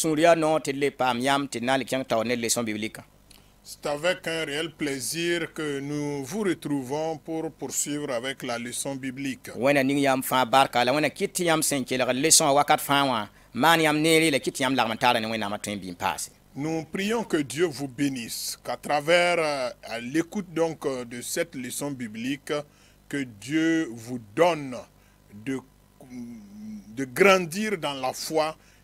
C'est avec un réel plaisir que nous vous retrouvons pour poursuivre avec la leçon biblique. Nous prions que Dieu vous bénisse, qu'à travers euh, l'écoute donc euh, de cette leçon biblique, que Dieu vous donne de, de grandir dans la foi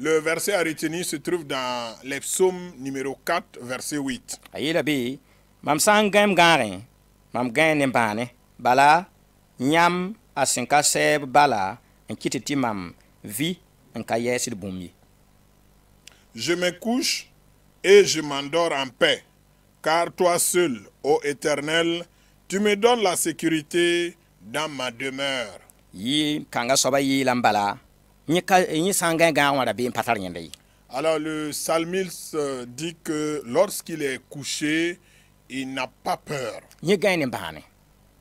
Le verset à retenir se trouve dans les numéro 4, verset 8. bala, nyam bala, vi, Je me couche et je m'endors en paix, car toi seul, ô éternel, tu me donnes la sécurité dans ma demeure. Yi, kanga soba lambala, alors le psalmiste euh, dit que lorsqu'il est couché, il n'a pas peur.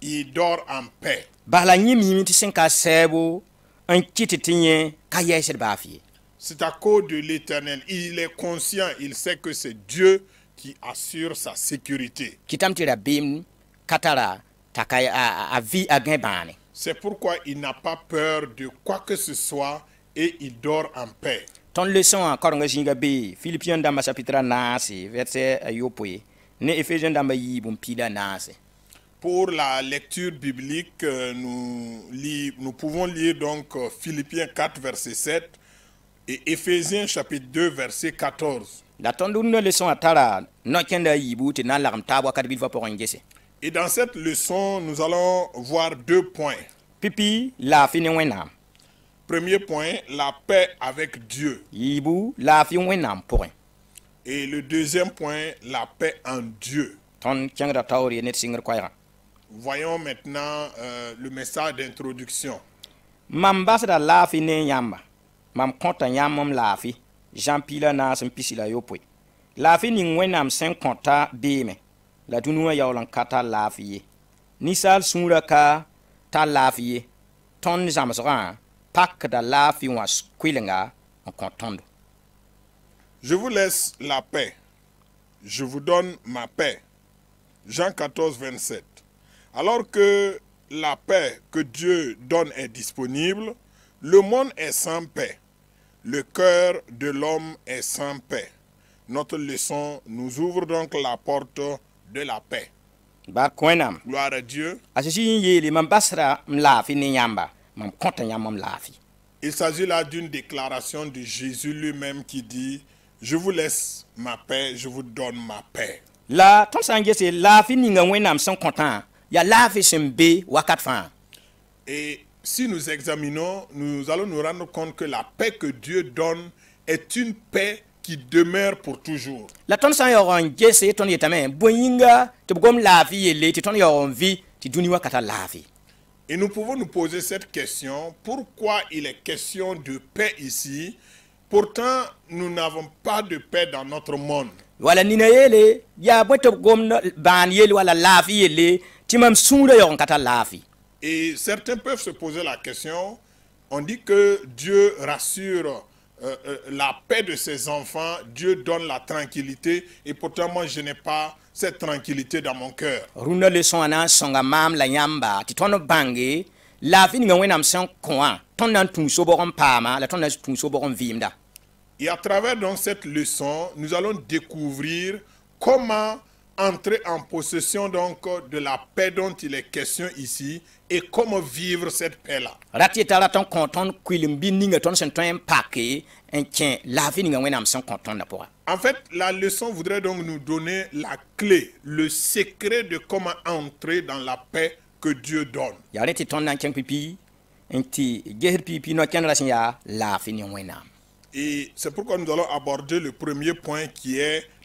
Il dort en paix. C'est à cause de l'éternel. Il est conscient, il sait que c'est Dieu qui assure sa sécurité. C'est pourquoi il n'a pas peur de quoi que ce soit et il dort en paix. Ton leçon encore nga zinga Philippiens dans ma chapitre 9 verset euh, yopoe Et Ephésiens dans ma yibum verset Pour la lecture biblique, euh, nous, nous pouvons lire donc euh, Philippiens 4 verset 7 et Ephésiens chapitre 2 verset 14. La leçon atara no kenda yibu te na lam tabwa pour ngese. Et dans cette leçon, nous allons voir deux points. Pipi la fini wenam. Premier point, la paix avec Dieu. Ibu la fiwen point. Et le deuxième point, la paix en Dieu. Ton taori net singer kwaira. Voyons maintenant euh, le message d'introduction. Mambasa la fi ne yamba. Mam konta la fi. Jean pila na sem pisila yopoi. La fi ni wenam sen konta beme. La dunuwa yaolankata kata la fi Nisal sunra ka ta la fi Ton zamzran. Je vous laisse la paix. Je vous donne ma paix. Jean 14, 27. Alors que la paix que Dieu donne est disponible, le monde est sans paix. Le cœur de l'homme est sans paix. Notre leçon nous ouvre donc la porte de la paix. Bah, Gloire à Dieu. Ah, il s'agit là d'une déclaration de Jésus lui-même qui dit Je vous laisse ma paix, je vous donne ma paix. la content. Et si nous examinons, nous allons nous rendre compte que la paix que Dieu donne est une paix qui demeure pour toujours. La ton ton la vie la vie. Et nous pouvons nous poser cette question, pourquoi il est question de paix ici Pourtant, nous n'avons pas de paix dans notre monde. et certains peuvent se poser la question on dit que Dieu rassure euh, euh, la paix de ses enfants, Dieu donne la tranquillité et pourtant moi je n'ai pas cette tranquillité dans mon cœur. Runda le son anan songa mam la yamba titono bangi la fini ngwe nam sen koan ton nan tun so boron pama la ton nan tun so vimda. Et à travers donc cette leçon, nous allons découvrir comment entrer en possession donc de la paix dont il est question ici et comment vivre cette paix-là. en fait, la leçon voudrait donc nous donner la clé, le secret de comment entrer dans la paix que Dieu donne. Et c'est pourquoi nous allons aborder le premier point qui est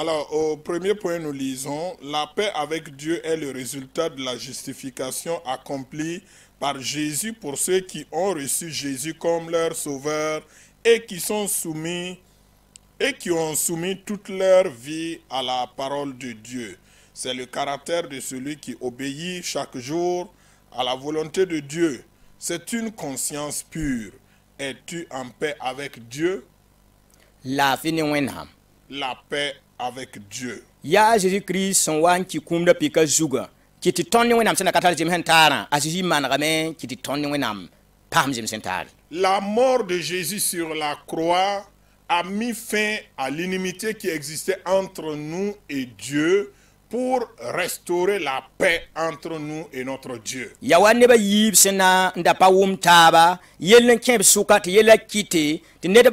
Alors, au premier point, nous lisons, la paix avec Dieu est le résultat de la justification accomplie par Jésus pour ceux qui ont reçu Jésus comme leur sauveur et qui sont soumis et qui ont soumis toute leur vie à la parole de Dieu. C'est le caractère de celui qui obéit chaque jour à la volonté de Dieu. C'est une conscience pure. Es-tu en paix avec Dieu? La paix avec Dieu. Ya Jésus-Christ son wan ki kumda pika zuga. Ki ti sena katal jim hentara. Asiji manrame ki ti pam jim sentara. La mort de Jésus sur la croix a mis fin à l'inimité qui existait entre nous et Dieu pour restaurer la paix entre nous et notre Dieu. Yawa neba yib sena nda pa wum taba yelen kem sukat yela kite yemel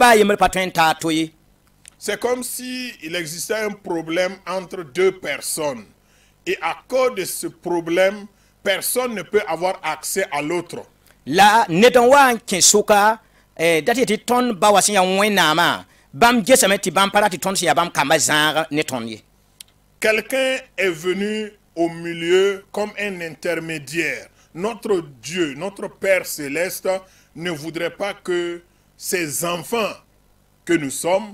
c'est comme s'il il existait un problème entre deux personnes. Et à cause de ce problème, personne ne peut avoir accès à l'autre. La Quelqu'un est venu au milieu comme un intermédiaire. Notre Dieu, notre Père céleste ne voudrait pas que ses enfants que nous sommes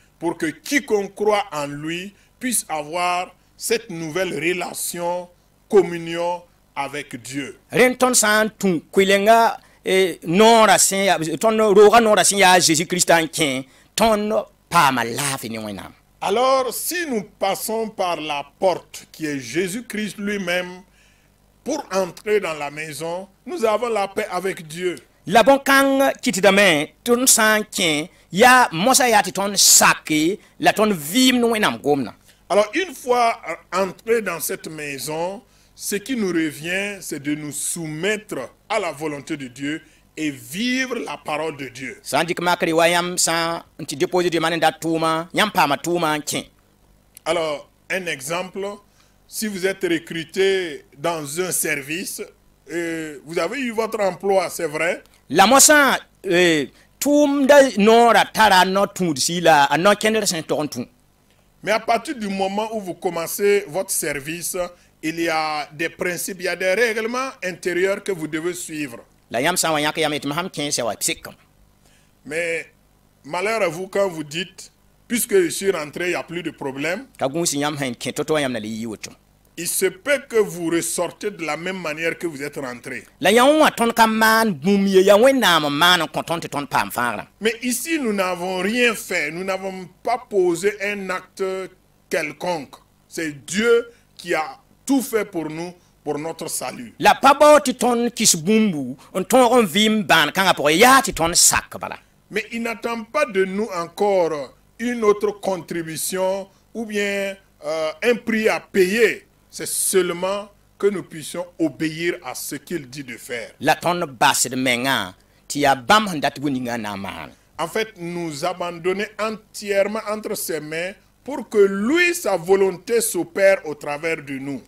pour que quiconque croit en lui puisse avoir cette nouvelle relation, communion avec Dieu. Alors si nous passons par la porte qui est Jésus-Christ lui-même pour entrer dans la maison, nous avons la paix avec Dieu la alors une fois entré dans cette maison ce qui nous revient c'est de nous soumettre à la volonté de dieu et vivre la parole de dieu alors un exemple si vous êtes recruté dans un service euh, vous avez eu votre emploi c'est vrai euh, la tara Mais à partir du moment où vous commencez votre service, il y a des principes, il y a des règlements intérieurs que vous devez suivre. Mais malheur à vous quand vous dites, puisque je suis rentré, il n'y a plus de problème il se peut que vous ressortez de la même manière que vous êtes rentré. Mais ici, nous n'avons rien fait. Nous n'avons pas posé un acte quelconque. C'est Dieu qui a tout fait pour nous, pour notre salut. Mais il n'attend pas de nous encore une autre contribution ou bien euh, un prix à payer c'est seulement que nous puissions obéir à ce qu'il dit de faire. Hein. En fait, nous abandonner entièrement entre ses mains pour que lui, sa volonté s'opère au travers de nous.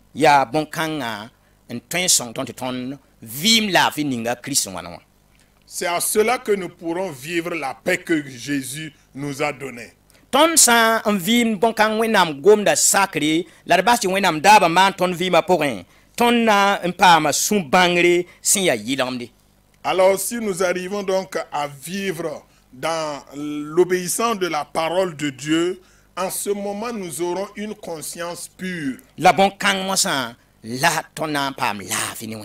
C'est à cela que nous pourrons vivre la paix que Jésus nous a donnée tonsa sã n vɩɩm bõn gomda sakre la d bas tɩ wẽnnaam Ton maan tõnd vɩɩmã pʋgẽ tõnd na n paama sũ alors si nous arrivons donc à vivre dans l'obéissance de la parole de dieu en ce moment nous aurons une conscience pure la bõn san, la tonna pa n paam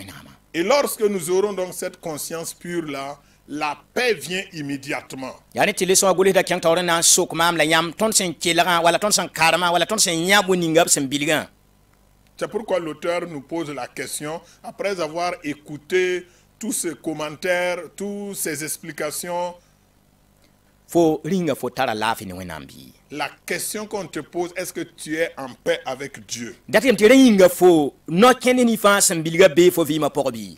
et lorsque nous aurons donc cette conscience pure là la paix vient immédiatement. Yani tile so gole da kyang tawre nan sok mam la yam ton sen kelera wala ton sen karma wala ton sen nyabo ningab sen bilgan. C'est pourquoi l'auteur nous pose la question après avoir écouté tous ces commentaires, toutes ces explications. Fo ringa fo tara lafi wenambi. La question qu'on te pose, est-ce que tu es en paix avec Dieu? Datim tire ringa fo no kende fa sen bilga be fo vi ma porbi.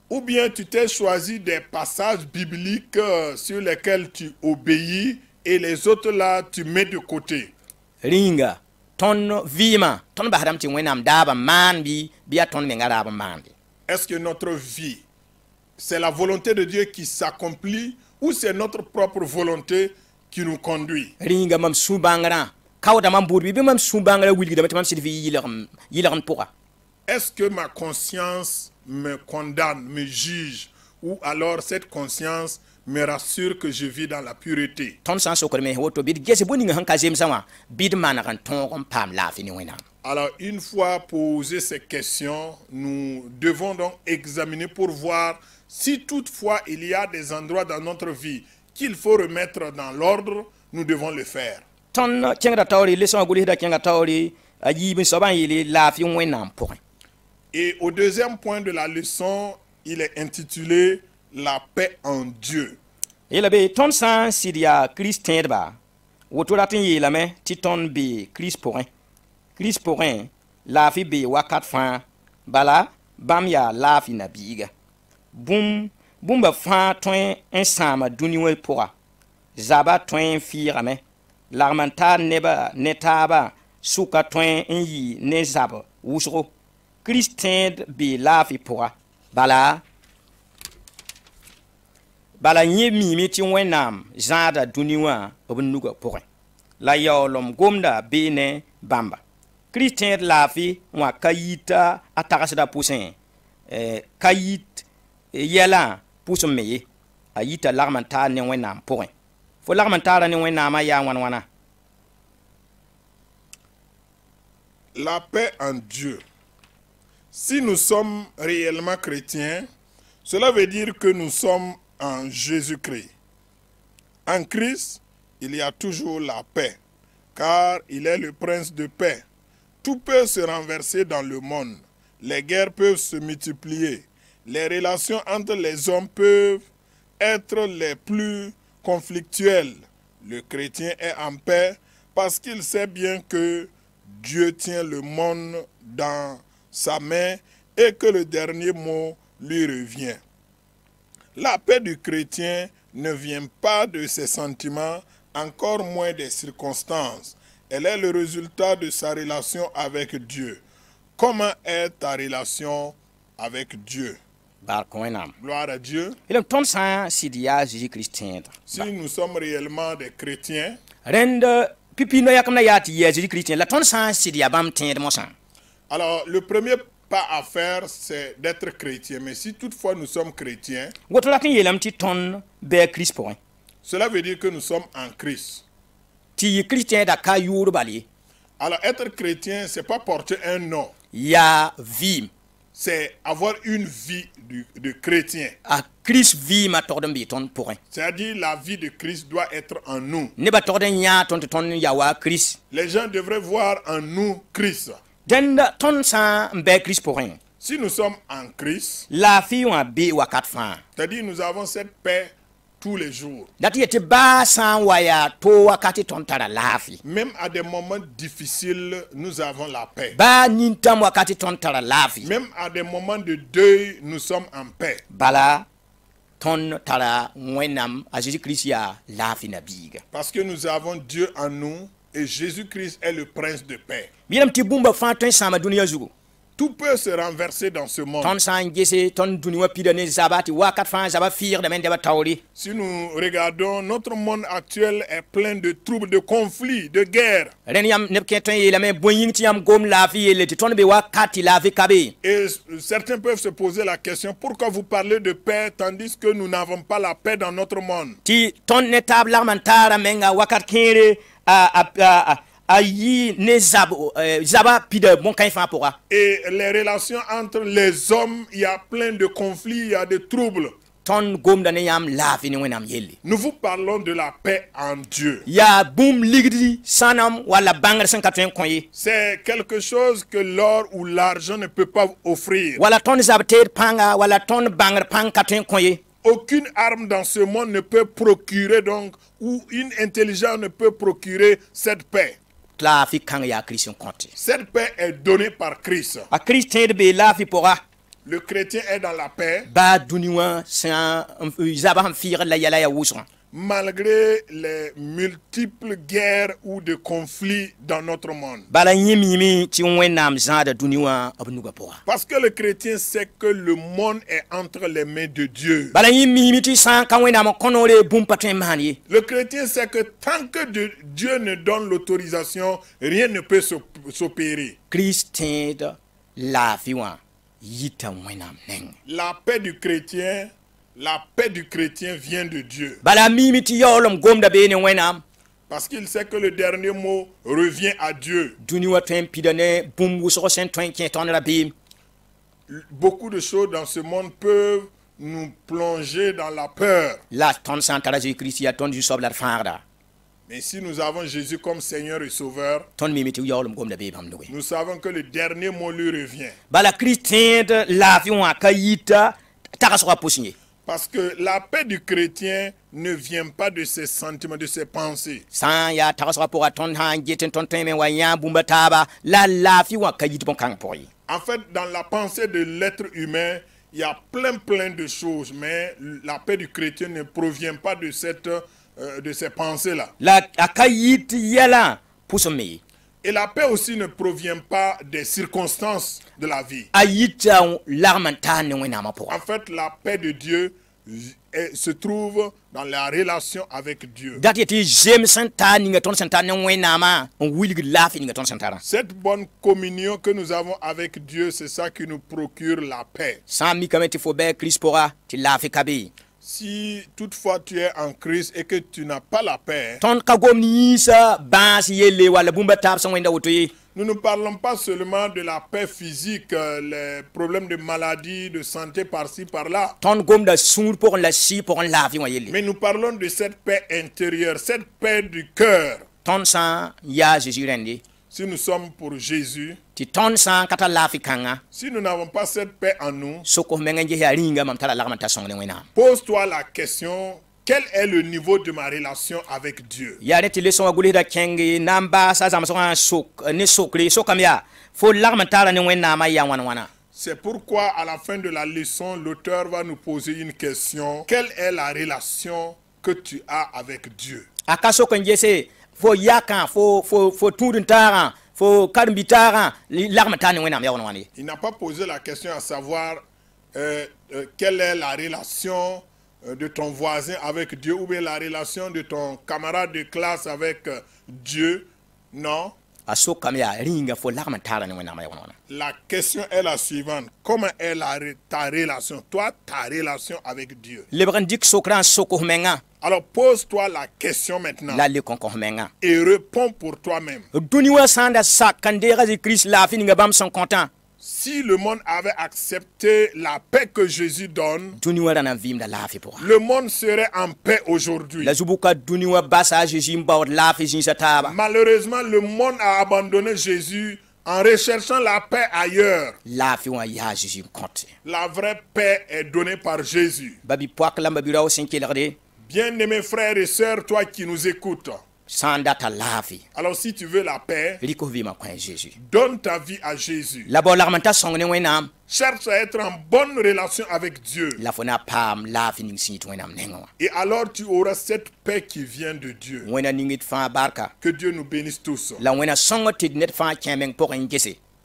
ou bien tu t'es choisi des passages bibliques euh, sur lesquels tu obéis et les autres là tu mets de côté. Ringa, Est-ce que notre vie, c'est la volonté de Dieu qui s'accomplit ou c'est notre propre volonté qui nous conduit? Ringa Est-ce que ma conscience me condamne, me juge, ou alors cette conscience me rassure que je vis dans la pureté. Alors une fois posées ces questions, nous devons donc examiner pour voir si toutefois il y a des endroits dans notre vie qu'il faut remettre dans l'ordre, nous devons le faire. Et au deuxième point de la leçon, il est intitulé La paix en Dieu. Il y ton san sidia Christ tendba. Wotola tin a lame ti ton Christ porin. Christ porin la fi be wakat fan bala bam ya la fi na biga. Boum boum ba fan ton ensemble duniwe pora. Zaba ton fi rame. L'armanta neba netaba suka ton yi ne zaba Kristend be lafi po a. Bala. Bala nye mi meti wè nam. Zanda duni wè. Obn nouga pou wè. Layo lom gomda be nen bamba. Kristend lafi. Mwa kayita atarashda pou sen. Eh, Kayit. Eh, Yelan pou se meye. Kayita lakman ta ne wè nam pou wè. Fwa lakman ta ne wè nam a ya wè nan wè nan. La pe an dieu. Si nous sommes réellement chrétiens, cela veut dire que nous sommes en Jésus-Christ. En Christ, il y a toujours la paix, car il est le prince de paix. Tout peut se renverser dans le monde. Les guerres peuvent se multiplier. Les relations entre les hommes peuvent être les plus conflictuelles. Le chrétien est en paix parce qu'il sait bien que Dieu tient le monde dans sa main et que le dernier mot lui revient. La paix du chrétien ne vient pas de ses sentiments, encore moins des circonstances. Elle est le résultat de sa relation avec Dieu. Comment est ta relation avec Dieu Gloire à Dieu. Si bah. nous sommes réellement des chrétiens, alors, le premier pas à faire, c'est d'être chrétien. Mais si toutefois nous sommes chrétiens, cela veut dire que nous sommes en Christ. Alors, être chrétien, c'est pas porter un nom. Ya vie. C'est avoir une vie de, chrétien. C'est-à-dire la vie de Christ doit être en nous. Les gens devraient voir en nous Christ si nous sommes en christ c'est-à-dire nous avons cette paix tous les jours. Même à des moments difficiles, nous avons la paix. Même à des moments de deuil, nous sommes en paix. Parce que nous avons Dieu en nous et Jésus-Christ est le prince de paix. Tout peut se renverser dans ce monde. Si nous regardons, notre monde actuel est plein de troubles, de conflits, de guerres. Et certains peuvent se poser la question pourquoi vous parlez de paix tandis que nous n'avons pas la paix dans notre monde et les relations entre les hommes, il y a plein de conflits, il y a des troubles. E Nous vous parlons de la paix en Dieu. C'est quelque chose que l'or ou l'argent ne peut pas offrir. Aucune arme dans ce monde ne peut procurer donc, ou une intelligence ne peut procurer cette paix. Cette paix est donnée par Christ. Le chrétien est dans la paix malgré les multiples guerres ou de conflits dans notre monde. Parce que le chrétien sait que le monde est entre les mains de Dieu. Le chrétien sait que tant que Dieu ne donne l'autorisation, rien ne peut s'opérer. La paix du chrétien la paix du chrétien vient de Dieu. Parce qu'il sait que le dernier mot revient à Dieu. Beaucoup de choses dans ce monde peuvent nous plonger dans la peur. Mais si nous avons Jésus comme Seigneur et Sauveur, nous savons que le dernier mot lui revient. Parce que la paix du chrétien ne vient pas de ses sentiments, de ses pensées. En fait, dans la pensée de l'être humain, il y a plein plein de choses, mais la paix du chrétien ne provient pas de, cette, euh, de ces pensées-là. Et la paix aussi ne provient pas des circonstances de la vie. En fait, la paix de Dieu se trouve dans la relation avec Dieu. Cette bonne communion que nous avons avec Dieu, c'est ça qui nous procure la paix. Si toutefois tu es en crise et que tu n'as pas la paix, nous ne parlons pas seulement de la paix physique, euh, les problèmes de maladie, de santé par-ci, par-là. Mais nous parlons de cette paix intérieure, cette paix du cœur. Si nous sommes pour Jésus, ti ton san kata lafi kanga si nous n'avons pas cette paix en tala lama tason ne wena pose toi la question quel est le niveau de ma relation avec Dieu ya re ti leson aguli da kenge namba saza zam so an sok ne sokri so fo lama tala ne wena ma ya wan wana C'est pourquoi à la fin de la leçon, l'auteur va nous poser une question. Quelle est la relation que tu as avec Dieu? Akaso kenge se fo yakan fo fo fo tout d'un Hein. Hein, il n'a pas posé la question à savoir euh, euh, quelle est la relation euh, de ton voisin avec Dieu ou bien la relation de ton camarade de classe avec Dieu non la question est la suivante comment est ta relation toi ta relation avec dieu Alors pose-toi la question maintenant. Et réponds pour toi-même. Si le monde avait accepté la paix que Jésus donne, le monde serait en paix aujourd'hui. Malheureusement, le monde a abandonné Jésus en recherchant la paix ailleurs. La vraie paix est donnée par Jésus. Bien-aimés frères et sœurs, toi qui nous écoutes. Alors si tu veux la paix, Donne ta vie à Jésus. Cherche à être en bonne relation avec Dieu. Et alors tu auras cette paix qui vient de Dieu. Que Dieu nous bénisse tous.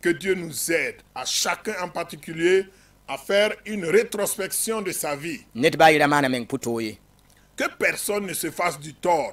Que Dieu nous aide, à chacun en particulier, à faire une rétrospection de sa vie. Que personne ne se fasse du tort.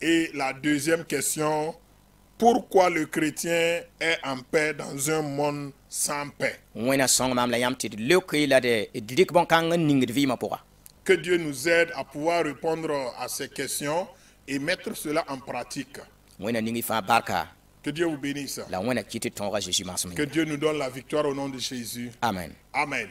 et la deuxième question pourquoi le chrétien est en paix dans un monde sans paix que dieu nous aide à pouvoir répondre à ces questions et mettre cela en pratique Que Dieu vous bénisse. Que Dieu nous donne la victoire au nom de Jésus. Amen. Amen.